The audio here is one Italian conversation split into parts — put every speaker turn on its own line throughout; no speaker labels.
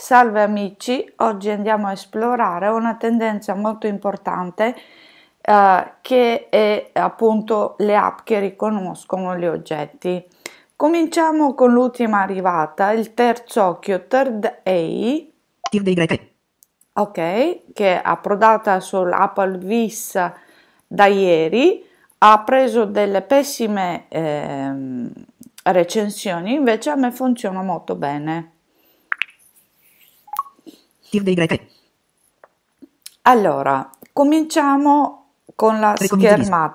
Salve amici, oggi andiamo a esplorare una tendenza molto importante eh, che è appunto le app che riconoscono gli oggetti. Cominciamo con l'ultima arrivata, il terzo occhio, Third Eye. Third Eye. Ok, che è approdata sull'Apple Vis da ieri, ha preso delle pessime eh, recensioni, invece a me funziona molto bene. Tirde Allora, cominciamo con la schermata.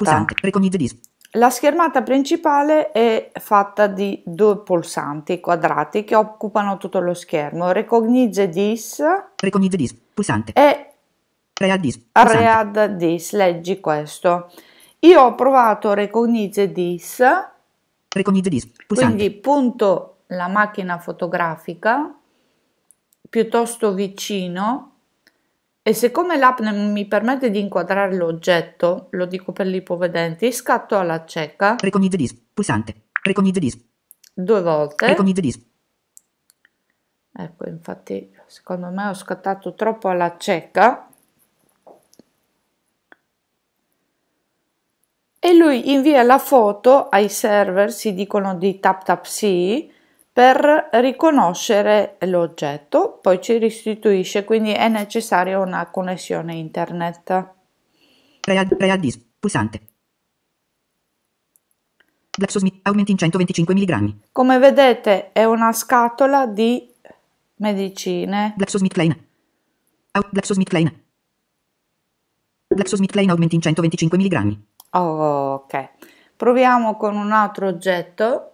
La schermata principale è fatta di due pulsanti quadrati che occupano tutto lo schermo. Recognize dis.
Recognize this. Pulsante. E Read dis. Read
this. Leggi questo. Io ho provato Recognize dis.
Recognize this. Pulsante. Quindi
punto la macchina fotografica piuttosto vicino e siccome l'app non mi permette di inquadrare l'oggetto, lo dico per l'ipovedente, scatto alla cieca. Recognize
this, pulsante.
Recognize this. Due volte. Recognize this. Ecco, infatti, secondo me ho scattato troppo alla cieca. E lui invia la foto ai server, si dicono di TapTapC, per riconoscere l'oggetto, poi ci restituisce, quindi è necessaria una connessione internet.
Realdis, pulsante. Glaxosmith, aumenti in 125 mg.
Come vedete è una scatola di medicine.
GlaxoSmithKline. GlaxoSmithKline. GlaxoSmithKline aumenti in 125 mg.
Oh, ok. Proviamo con un altro oggetto.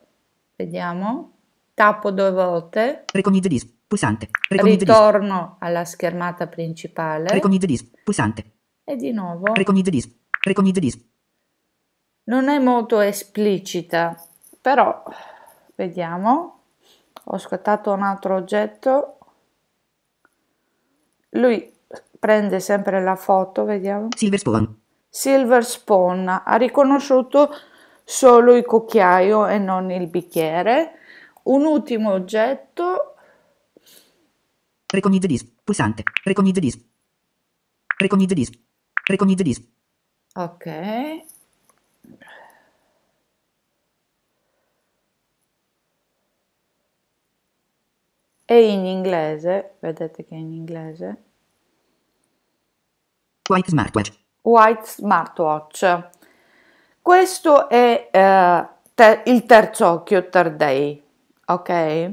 Vediamo tappo due volte.
Recognize this, pulsante. Recognize Ritorno
this. alla schermata principale. Recognize
this, pulsante.
E di nuovo.
Recognize this, recognize this.
Non è molto esplicita, però vediamo. Ho scattato un altro oggetto. Lui prende sempre la foto, vediamo.
Silver Spawn.
Silver Spawn ha riconosciuto solo il cucchiaio e non il bicchiere un ultimo oggetto. Recognizza disk,
pulsante, recognizza disk, recognizza disk,
recognizza disk. Ok. È in inglese, vedete che è in inglese.
White smartwatch.
White smartwatch. Questo è eh, ter- il terzo occhio Tarday ok?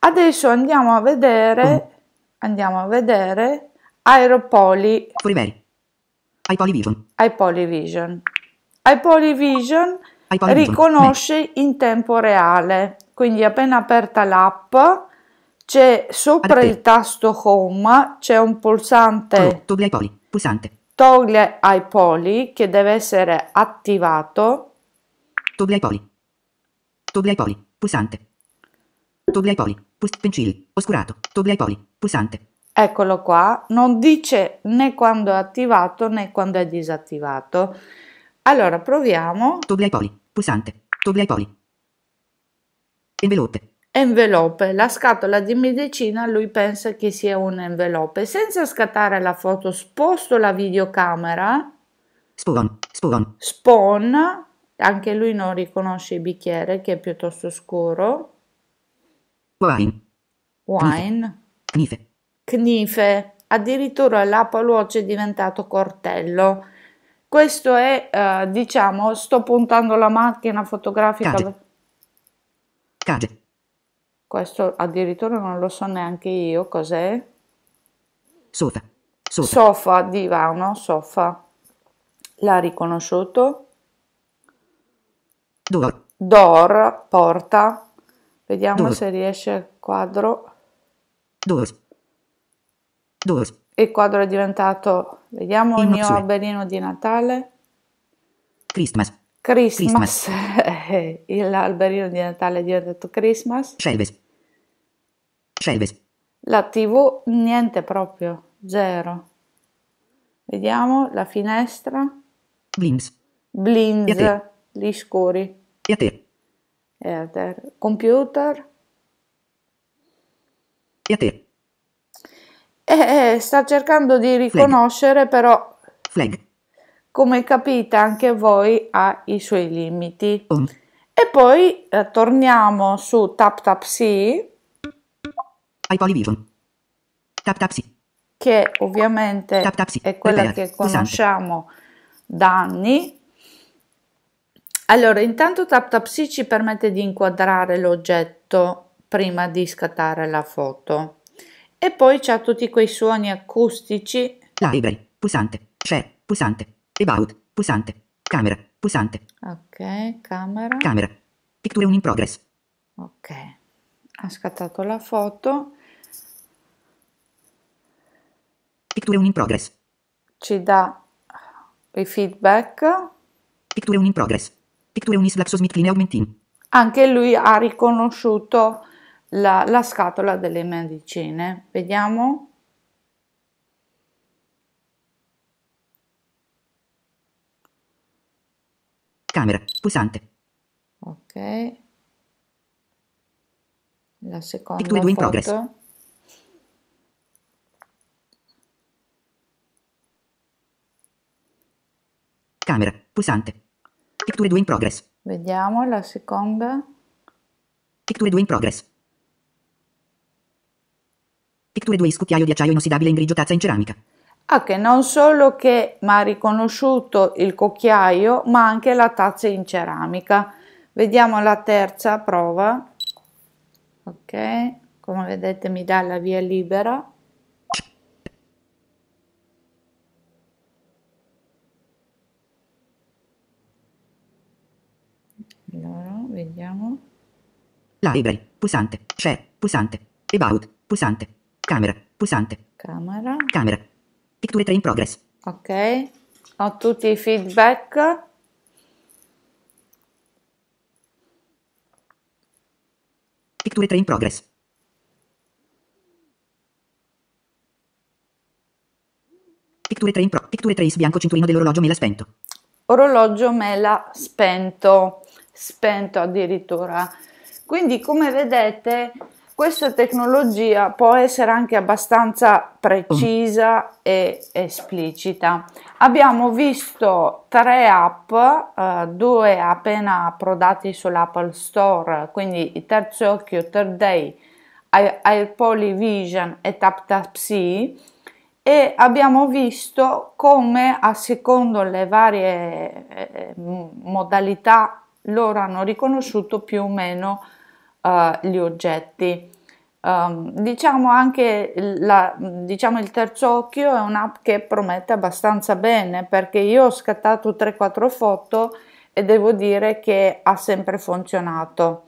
Adesso andiamo a vedere, oh. andiamo a vedere Aeropoli. Primeri. iPolyvision. iPolyvision. iPolyvision riconosce in tempo reale, quindi appena aperta l'app c'è sopra Adatte. il tasto home c'è un pulsante
toggle iPoly, pulsante.
Toggle iPoly che deve essere attivato.
Toggle iPoly. Toggle iPoly, pulsante. Togli ai poli. Pus- pencil. Oscurato. Togli ai poli. Pulsante.
Eccolo qua. Non dice né quando è attivato né quando è disattivato. Allora proviamo.
Togli ai poli. Pulsante. Togli ai poli. Envelope.
Envelope. La scatola di medicina lui pensa che sia un envelope. Senza scattare la foto sposto la videocamera.
Spawn. Spawn.
Spawn. Anche lui non riconosce il bicchiere che è piuttosto scuro.
Wine. Wine. Knife.
Knife. Addirittura l'apoluoce è diventato cortello. Questo è, eh, diciamo, sto puntando la macchina fotografica. Cade. Cage. Questo addirittura non lo so neanche io cos'è.
Sofa. Sofa.
Sofa, divano, sofa. L'ha riconosciuto. Door. Door, porta. Vediamo Doors. se riesce il quadro.
Doors. Doors.
Il quadro è diventato, vediamo, il mio alberino di Natale.
Christmas. Christmas.
Christmas. L'alberino di Natale è diventato Christmas.
Shelves. Shelves.
La TV, niente proprio, zero. Vediamo la finestra. Blims. Blinds. Gli scuri. E a te. Ether, computer. E a te. E, eh, eh, sta cercando di riconoscere Flag. però Flag. come capite anche voi ha i suoi limiti. On. E poi eh, torniamo su TapTapC. Ai Polyvision. sì. Che ovviamente Tap, tap, si. è quella Preparate. che conosciamo da anni allora, intanto TapTapSee ci permette di inquadrare l'oggetto prima di scattare la foto. E poi c'ha tutti quei suoni acustici.
Library, pulsante, share, pulsante, about, pulsante, camera, pulsante.
Ok, camera. Camera, picture in progress. Ok, ha scattato la foto.
Picture in progress.
Ci dà i feedback.
Picture in progress. Picture
unis GlaxoSmithKline Augmentin. Anche lui ha riconosciuto la, la scatola delle medicine. Vediamo.
Camera, pulsante.
Ok. La seconda Picture in progress.
Camera, pulsante. Picture 2 in progress.
Vediamo la seconda.
Picture 2 in progress. Picture 2 in scucchiaio di acciaio inossidabile in grigio tazza in ceramica.
Ah, che non solo che mi ha riconosciuto il cucchiaio, ma anche la tazza in ceramica. Vediamo la terza prova. Ok, come vedete mi dà la via libera. vediamo.
Library, pulsante, c'è, pulsante, about, pulsante, camera, pulsante.
Camera.
Camera. Picture 3 in progress.
Ok, ho tutti i feedback.
Picture 3 in progress. Picture 3 in pro. Picture 3 bianco cinturino dell'orologio mela spento.
Orologio mela spento spento addirittura. Quindi come vedete questa tecnologia può essere anche abbastanza precisa e esplicita. Abbiamo visto tre app, eh, due appena approdati sull'Apple Store, quindi Terzo Occhio, Third Day, Airpoly Vision e TapTapC e abbiamo visto come a secondo le varie eh, eh modalità loro hanno riconosciuto più o meno uh, gli oggetti. Um, diciamo anche la, diciamo il terzo occhio è un'app che promette abbastanza bene perché io ho scattato 3-4 foto e devo dire che ha sempre funzionato.